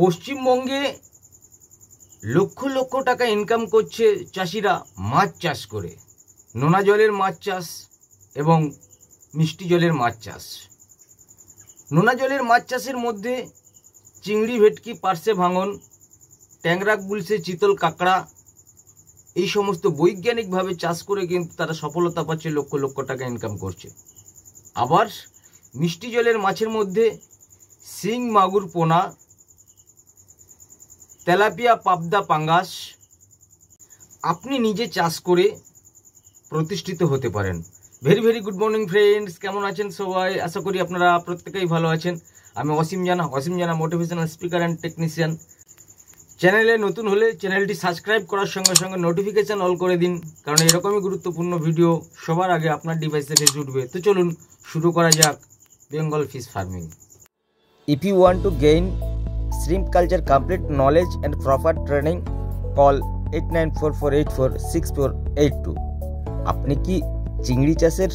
পশ্চিমবঙ্গে লক্ষ লক্ষ টাকা ইনকাম করছে চাষিরা মাছ চাষ করে নোনা জলের মাছ চাষ এবং মিষ্টি জলের মাছ চাষ নোনা জলের মাছ চাষের মধ্যে চিংড়ি ভেটকি পার্সে ভাঙন ট্যাংরা গুলসে চিতল কাঁকড়া এই সমস্ত বৈজ্ঞানিকভাবে চাষ করে কিন্তু তারা সফলতা পাচ্ছে লক্ষ লক্ষ টাকা ইনকাম করছে আবার মিষ্টি জলের মাছের মধ্যে শিং মাগুর পোনা তেলাপিয়া পাবদা পাঙ্গাস আপনি নিজে চাষ করে প্রতিষ্ঠিত হতে পারেন very very good morning friends কেমন আছেন সবাই আশা করি আপনারা প্রত্যেকেই ভালো আছেন আমি অসীম জানা অসীম জানা মোটিভেশনাল স্পিকার অ্যান্ড টেকনিশিয়ান চ্যানেলে নতুন হলে চ্যানেলটি সাবস্ক্রাইব করার সঙ্গে সঙ্গে নোটিফিকেশান অল করে দিন কারণ এরকমই গুরুত্বপূর্ণ ভিডিও সবার আগে আপনার ডিভাইসে ফেসে উঠবে তো চলুন শুরু করা যাক Bengal fish farming if you want to gain nine four four eight four six four eight two আপনি কি চিংড়ি চাষের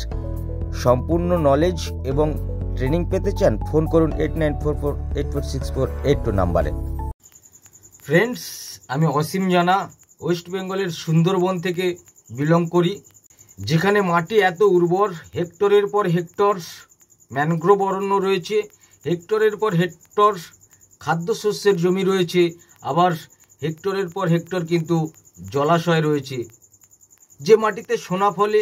সম্পূর্ণ নলেজ এবং ট্রেনিং পেতে চান ফোন করুন eight nine four four eight four six four eight two নাম্বারে ফ্রেন্ডস আমি অসীম জানা ওয়েস্ট বেঙ্গলের সুন্দরবন থেকে বিলং করি যেখানে মাটি এত উর্বর হেক্টরের পর হেক্টর ম্যানগ্রোভ অরণ্য রয়েছে হেক্টরের পর হেক্টর খাদ্যশস্যের জমি রয়েছে আবার হেক্টরের পর হেক্টর কিন্তু জলাশয় রয়েছে যে মাটিতে সোনা ফলে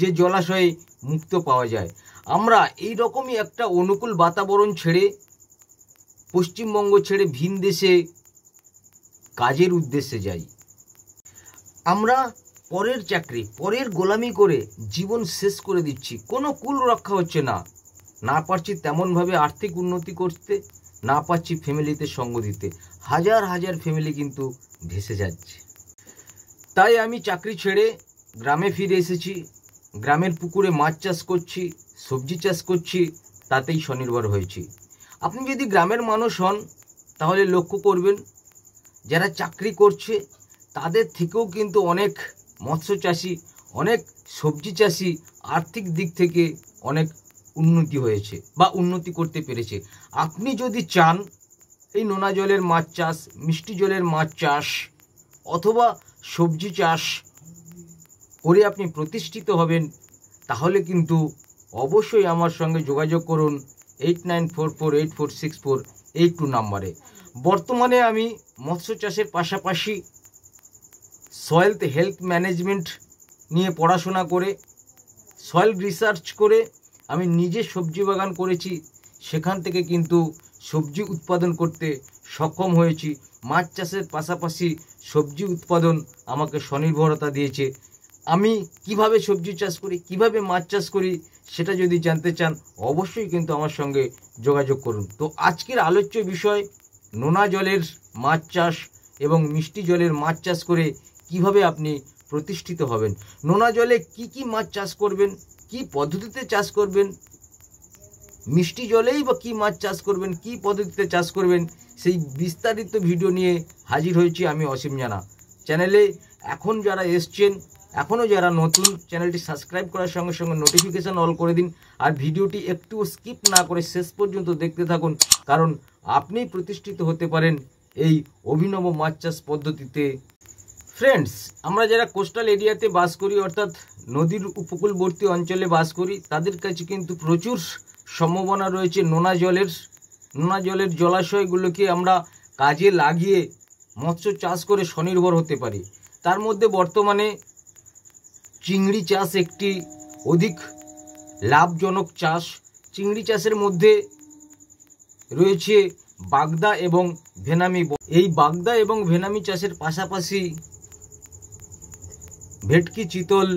যে জলাশয়ে মুক্ত পাওয়া যায় আমরা এই রকমই একটা অনুকূল বাতাবরণ ছেড়ে পশ্চিমবঙ্গ ছেড়ে ভিন দেশে কাজের উদ্দেশ্যে যাই আমরা পরের চাকরি পরের গোলামি করে জীবন শেষ করে দিচ্ছি কোনো কুল রক্ষা হচ্ছে না না পারছি তেমনভাবে আর্থিক উন্নতি করতে না পারছি ফ্যামিলিতে সঙ্গ দিতে হাজার হাজার ফ্যামিলি কিন্তু ভেসে যাচ্ছে তাই আমি চাকরি ছেড়ে গ্রামে ফিরে এসেছি গ্রামের পুকুরে মাছ চাষ করছি সবজি চাষ করছি তাতেই স্বনির্ভর হয়েছি আপনি যদি গ্রামের মানুষ হন তাহলে লক্ষ্য করবেন যারা চাকরি করছে তাদের থেকেও কিন্তু অনেক মৎস্য চাষি অনেক সবজি চাষি আর্থিক দিক থেকে অনেক উন্নতি হয়েছে বা উন্নতি করতে পেরেছে আপনি যদি চান এই নোনা জলের মাছ চাষ মিষ্টি জলের মাছ চাষ অথবা সবজি চাষ করে আপনি প্রতিষ্ঠিত হবেন তাহলে কিন্তু অবশ্যই আমার সঙ্গে যোগাযোগ করুন eight nine four four eight four six four eight two নাম্বারে বর্তমানে আমি মৎস্য চাষের পাশাপাশি সয়েলথ হেলথ ম্যানেজমেন্ট নিয়ে পড়াশোনা করে সয়েল রিসার্চ করে আমি নিজে সবজি বাগান করেছি সেখান থেকে কিন্তু সবজি উৎপাদন করতে সক্ষম হয়েছি মাছ চাষের পাশাপাশি সবজি উৎপাদন আমাকে স্বনির্ভরতা দিয়েছে আমি কিভাবে সবজি চাষ করি কিভাবে মাছ চাষ করি সেটা যদি জানতে চান অবশ্যই কিন্তু আমার সঙ্গে যোগাযোগ করুন তো আজকের আলোচ্য বিষয় নোনা জলের মাছ চাষ এবং মিষ্টি জলের মাছ চাষ করে কিভাবে আপনি প্রতিষ্ঠিত হবেন নোনা জলে কি কি মাছ চাষ করবেন কি পদ্ধতিতে চাষ করবেন মিষ্টি জলেই বা কী মাছ চাষ করবেন কি পদ্ধতিতে চাষ করবেন সেই বিস্তারিত ভিডিও নিয়ে হাজির হয়েছি আমি অসীম জানা চ্যানেলে এখন যারা এসছেন এখনও যারা নতুন চ্যানেলটি সাবস্ক্রাইব করার সঙ্গে সঙ্গে নোটিফিকেশান অল করে দিন আর ভিডিওটি একটুও স্কিপ না করে শেষ পর্যন্ত দেখতে থাকুন কারণ আপনি প্রতিষ্ঠিত হতে পারেন এই অভিনব মাছ চাষ পদ্ধতিতে ফ্রেন্ডস আমরা যারা কোস্টাল এরিয়াতে বাস করি অর্থাৎ নদীর উপকূলবর্তী অঞ্চলে বাস করি তাদের কাছে কিন্তু প্রচুর সম্ভাবনা রয়েছে নোনা জলের নোনা জলের জলাশয়গুলোকে আমরা কাজে লাগিয়ে মৎস্য চাষ করে স্বনির্ভর হতে পারি তার মধ্যে বর্তমানে চিংড়ি চাষ একটি অধিক লাভজনক চাষ চিংড়ি চাষের মধ্যে রয়েছে বাগদা এবং ভেনামি এই বাগদা এবং ভেনামি চাষের পাশাপাশি ভেটকি চিতল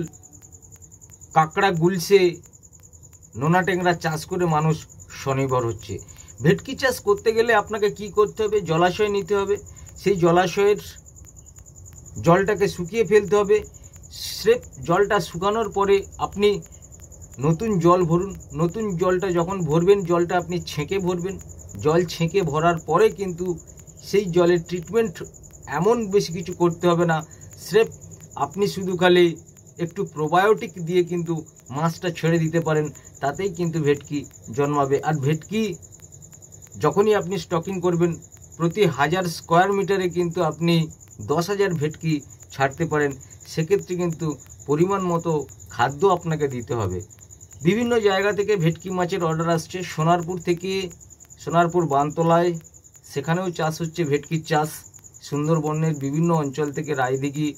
কাঁকড়া গুলছে নোনা ট্যাংরা চাষ করে মানুষ স্বনির্ভর হচ্ছে ভেটকি চাষ করতে গেলে আপনাকে কি করতে হবে জলাশয় নিতে হবে সেই জলাশয়ের জলটাকে শুকিয়ে ফেলতে হবে স্রেফ জলটা শুকানোর পরে আপনি নতুন জল ভরুন নতুন জলটা যখন ভরবেন জলটা আপনি ছেঁকে ভরবেন জল ছেঁকে ভরার পরে কিন্তু সেই জলের ট্রিটমেন্ট এমন বেশি কিছু করতে হবে না স্রেফ আপনি শুধু খালি একটু প্রোবায়োটিক দিয়ে কিন্তু মাছটা ছেড়ে দিতে পারেন তাতেই কিন্তু ভেটকি জন্মাবে আর ভেটকি যখনই আপনি স্টকিং করবেন প্রতি হাজার স্কোয়ার মিটারে কিন্তু আপনি দশ হাজার ভেটকি ছাড়তে পারেন সেক্ষেত্রে কিন্তু পরিমাণ মতো খাদ্য আপনাকে দিতে হবে বিভিন্ন জায়গা থেকে ভেটকি মাছের অর্ডার আসছে সোনারপুর থেকে সোনারপুর বানতলায় সেখানেও চাষ হচ্ছে ভেটকির চাষ সুন্দরবনের বিভিন্ন অঞ্চল থেকে রায়দিঘি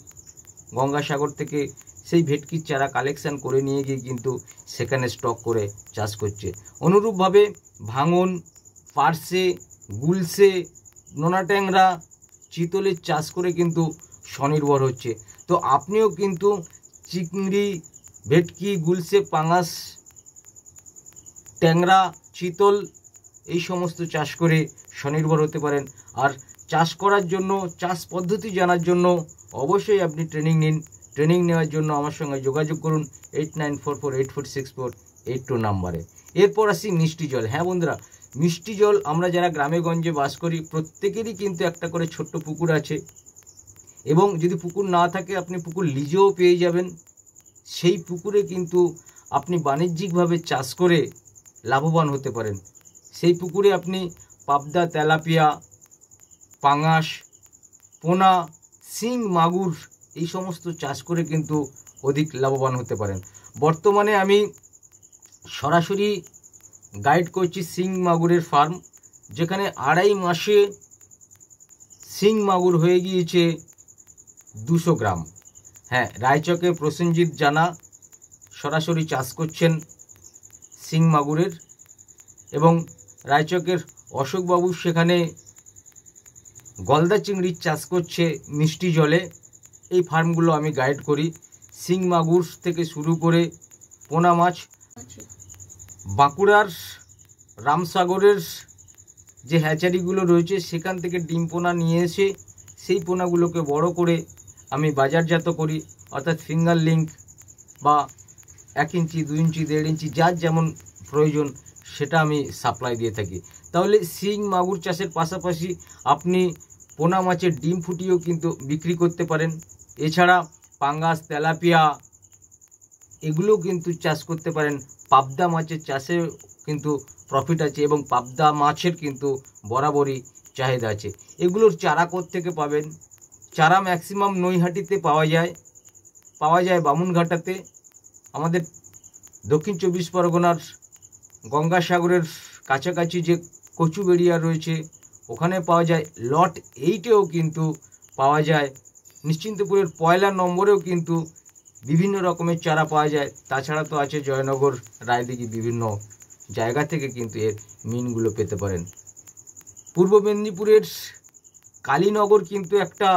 গঙ্গাসাগর থেকে সেই ভেটকির চারা কালেকশন করে নিয়ে গিয়ে কিন্তু সেখানে স্টক করে চাষ করছে অনুরূপভাবে ভাঙন পার্সে গুলসে নোনাট্যাংরা চিতলের চাষ করে কিন্তু স্বনির্ভর হচ্ছে তো আপনিও কিন্তু চিংড়ি ভেটকি গুলসে পাঙাস ট্যাংরা চিতল এই সমস্ত চাষ করে স্বনির্ভর হতে পারেন আর চাষ করার জন্য চাষ পদ্ধতি জানার জন্য অবশ্যই আপনি ট্রেনিং নিন ট্রেনিং নেওয়ার জন্য আমার সঙ্গে যোগাযোগ করুন eight nine four four eight four six four eight two নাম্বারে এরপর আসি মিষ্টি জল হ্যাঁ বন্ধুরা মিষ্টি জল আমরা যারা গ্রামে গঞ্জে বাস করি প্রত্যেকেরই কিন্তু একটা করে ছোট্ট পুকুর আছে এবং যদি পুকুর না থাকে আপনি পুকুর লিজেও পেয়ে যাবেন সেই পুকুরে কিন্তু আপনি বাণিজ্যিকভাবে চাষ করে লাভবান হতে পারেন সেই পুকুরে আপনি পাবদা তেলাপিয়া পাঙাশ পোনা শিং মাগুর এই সমস্ত চাষ করে কিন্তু অধিক লাভবান হতে পারেন বর্তমানে আমি সরাসরি গাইড করছি সিং মাগুরের ফার্ম যেখানে আড়াই মাসে সিং মাগুর হয়ে গিয়েছে দুশো গ্রাম হ্যাঁ রায়চকে প্রসেনজিৎ জানা সরাসরি চাষ করছেন সিং মাগুরের এবং রায়চকের অশোকবাবু সেখানে গলদা চিংড়ির চাষ করছে মিষ্টি জলে এই ফার্মগুলো আমি গাইড করি সিং মাগুর থেকে শুরু করে পোনা মাছ বাঁকুড়ার রামসাগরের যে হ্যাচারিগুলো রয়েছে সেখান থেকে ডিম পোনা নিয়ে এসে সেই পোনাগুলোকে বড় করে আমি বাজারজাত করি অর্থাৎ ফিঙ্গার লিঙ্ক বা এক ইঞ্চি দু ইঞ্চি দেড় ইঞ্চি যার যেমন প্রয়োজন সেটা আমি সাপ্লাই দিয়ে থাকি তাহলে শিং মাগুর চাষের পাশাপাশি আপনি পোনা মাছের ডিম ফুটিয়েও কিন্তু বিক্রি করতে পারেন এছাড়া পাঙ্গাস তেলাপিয়া এগুলো কিন্তু চাষ করতে পারেন পাবদা মাছের চাষে কিন্তু প্রফিট আছে এবং পাবদা মাছের কিন্তু বরাবরই চাহিদা আছে এগুলোর চারা থেকে পাবেন চারা ম্যাক্সিমাম নৈহাটিতে পাওয়া যায় পাওয়া যায় বামুনঘাটাতে আমাদের দক্ষিণ চব্বিশ পরগনার গঙ্গাসাগরের কাছাকাছি যে কচুবেড়িয়া রয়েছে ওখানে পাওয়া যায় লট এইটেও কিন্তু পাওয়া যায় নিশ্চিন্তপুরের পয়লা নম্বরেও কিন্তু বিভিন্ন রকমের চারা পাওয়া যায় তাছাড়া তো আছে জয়নগর রায়দিঘি বিভিন্ন জায়গা থেকে কিন্তু এর মিনগুলো পেতে পারেন পূর্ব মেদিনীপুরের কালীনগর কিন্তু একটা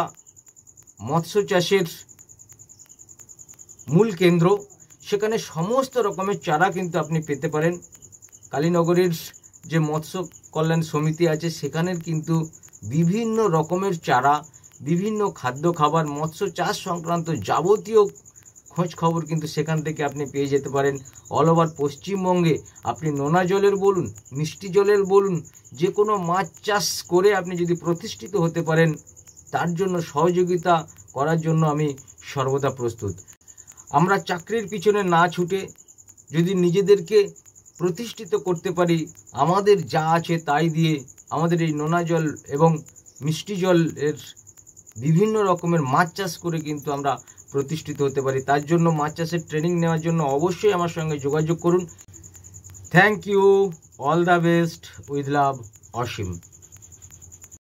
মৎস্য চাষের মূল কেন্দ্র সেখানে সমস্ত রকমের চারা কিন্তু আপনি পেতে পারেন কালীনগরের যে মৎস্য কল্যাণ সমিতি আছে সেখানের কিন্তু বিভিন্ন রকমের চারা বিভিন্ন খাদ্য খাবার মৎস্য চাষ সংক্রান্ত যাবতীয় খোঁজ খবর কিন্তু সেখান থেকে আপনি পেয়ে যেতে পারেন অল ওভার পশ্চিমবঙ্গে আপনি নোনা জলের বলুন মিষ্টি জলের বলুন যে কোনো মাছ চাষ করে আপনি যদি প্রতিষ্ঠিত হতে পারেন তার জন্য সহযোগিতা করার জন্য আমি সর্বদা প্রস্তুত আমরা চাকরির পিছনে না ছুটে যদি নিজেদেরকে প্রতিষ্ঠিত করতে পারি আমাদের যা আছে তাই দিয়ে আমাদের এই নোনা জল এবং মিষ্টি জলের বিভিন্ন রকমের মাছ চাষ করে কিন্তু আমরা প্রতিষ্ঠিত হতে পারি তার জন্য মাছ চাষের ট্রেনিং নেওয়ার জন্য অবশ্যই আমার সঙ্গে যোগাযোগ করুন thank you all the best with love Asim